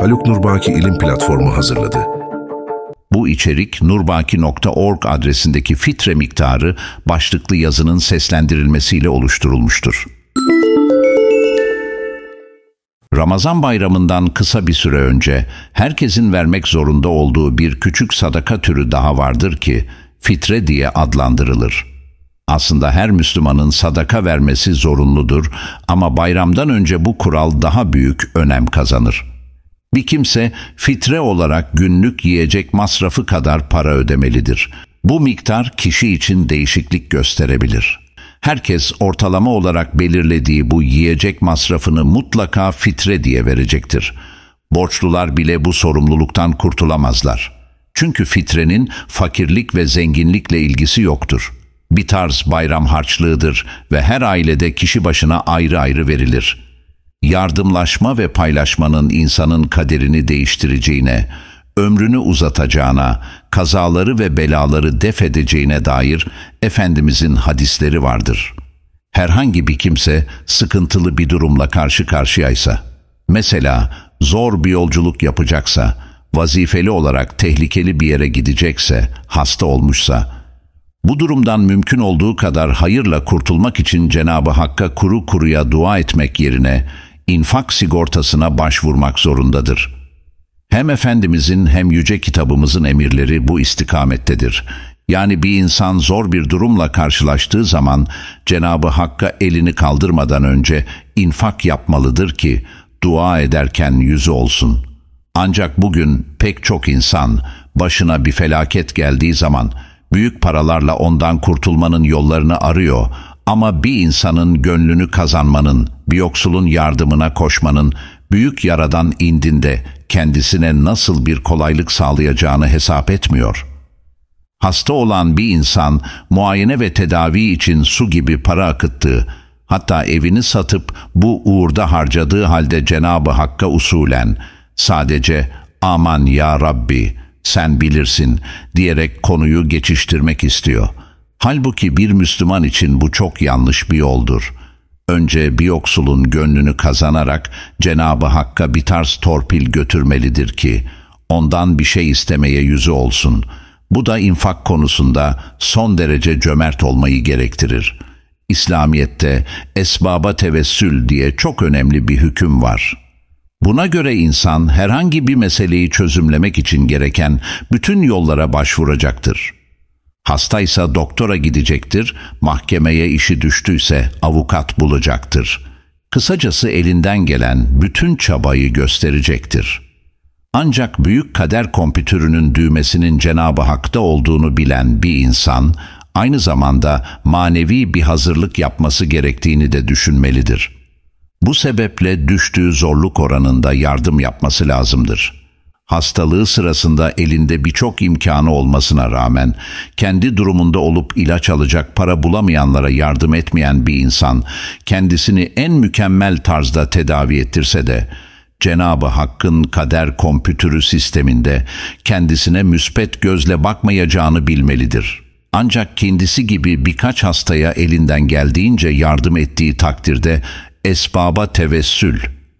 Haluk Nurbaki İlim Platformu hazırladı. Bu içerik nurbaki.org adresindeki fitre miktarı başlıklı yazının seslendirilmesiyle oluşturulmuştur. Ramazan bayramından kısa bir süre önce herkesin vermek zorunda olduğu bir küçük sadaka türü daha vardır ki fitre diye adlandırılır. Aslında her Müslümanın sadaka vermesi zorunludur ama bayramdan önce bu kural daha büyük önem kazanır. Bir kimse fitre olarak günlük yiyecek masrafı kadar para ödemelidir. Bu miktar kişi için değişiklik gösterebilir. Herkes ortalama olarak belirlediği bu yiyecek masrafını mutlaka fitre diye verecektir. Borçlular bile bu sorumluluktan kurtulamazlar. Çünkü fitrenin fakirlik ve zenginlikle ilgisi yoktur. Bir tarz bayram harçlığıdır ve her ailede kişi başına ayrı ayrı verilir.'' yardımlaşma ve paylaşmanın insanın kaderini değiştireceğine, ömrünü uzatacağına, kazaları ve belaları def edeceğine dair Efendimizin hadisleri vardır. Herhangi bir kimse sıkıntılı bir durumla karşı karşıyaysa, mesela zor bir yolculuk yapacaksa, vazifeli olarak tehlikeli bir yere gidecekse, hasta olmuşsa, bu durumdan mümkün olduğu kadar hayırla kurtulmak için Cenabı Hakk'a kuru kuruya dua etmek yerine infak sigortasına başvurmak zorundadır. Hem Efendimizin hem Yüce Kitabımızın emirleri bu istikamettedir. Yani bir insan zor bir durumla karşılaştığı zaman Cenabı Hakk'a elini kaldırmadan önce infak yapmalıdır ki dua ederken yüzü olsun. Ancak bugün pek çok insan başına bir felaket geldiği zaman büyük paralarla ondan kurtulmanın yollarını arıyor ama bir insanın gönlünü kazanmanın, bir yoksulun yardımına koşmanın, büyük yaradan indinde kendisine nasıl bir kolaylık sağlayacağını hesap etmiyor. Hasta olan bir insan muayene ve tedavi için su gibi para akıttığı, hatta evini satıp bu uğurda harcadığı halde Cenabı Hakk'a usulen sadece aman ya Rabbi sen bilirsin diyerek konuyu geçiştirmek istiyor.'' Halbuki bir Müslüman için bu çok yanlış bir yoldur. Önce bir yoksulun gönlünü kazanarak Cenabı Hakk'a bir tarz torpil götürmelidir ki ondan bir şey istemeye yüzü olsun. Bu da infak konusunda son derece cömert olmayı gerektirir. İslamiyet'te esbaba tevessül diye çok önemli bir hüküm var.'' Buna göre insan herhangi bir meseleyi çözümlemek için gereken bütün yollara başvuracaktır. Hastaysa doktora gidecektir, mahkemeye işi düştüyse avukat bulacaktır. Kısacası elinden gelen bütün çabayı gösterecektir. Ancak büyük kader kompütürünün düğmesinin Cenab-ı Hak'ta olduğunu bilen bir insan, aynı zamanda manevi bir hazırlık yapması gerektiğini de düşünmelidir. Bu sebeple düştüğü zorluk oranında yardım yapması lazımdır.'' Hastalığı sırasında elinde birçok imkanı olmasına rağmen kendi durumunda olup ilaç alacak para bulamayanlara yardım etmeyen bir insan kendisini en mükemmel tarzda tedavi ettirse de Cenabı Hakk'ın kader kompütürü sisteminde kendisine müspet gözle bakmayacağını bilmelidir. Ancak kendisi gibi birkaç hastaya elinden geldiğince yardım ettiği takdirde esbaba tevessül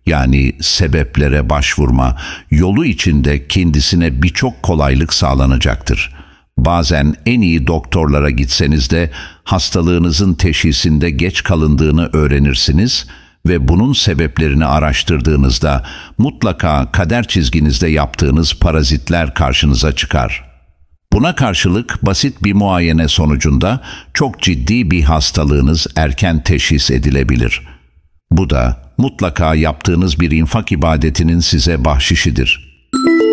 yani sebeplere başvurma yolu içinde kendisine birçok kolaylık sağlanacaktır. Bazen en iyi doktorlara gitseniz de hastalığınızın teşhisinde geç kalındığını öğrenirsiniz ve bunun sebeplerini araştırdığınızda mutlaka kader çizginizde yaptığınız parazitler karşınıza çıkar.'' Buna karşılık basit bir muayene sonucunda çok ciddi bir hastalığınız erken teşhis edilebilir. Bu da mutlaka yaptığınız bir infak ibadetinin size bahşişidir.''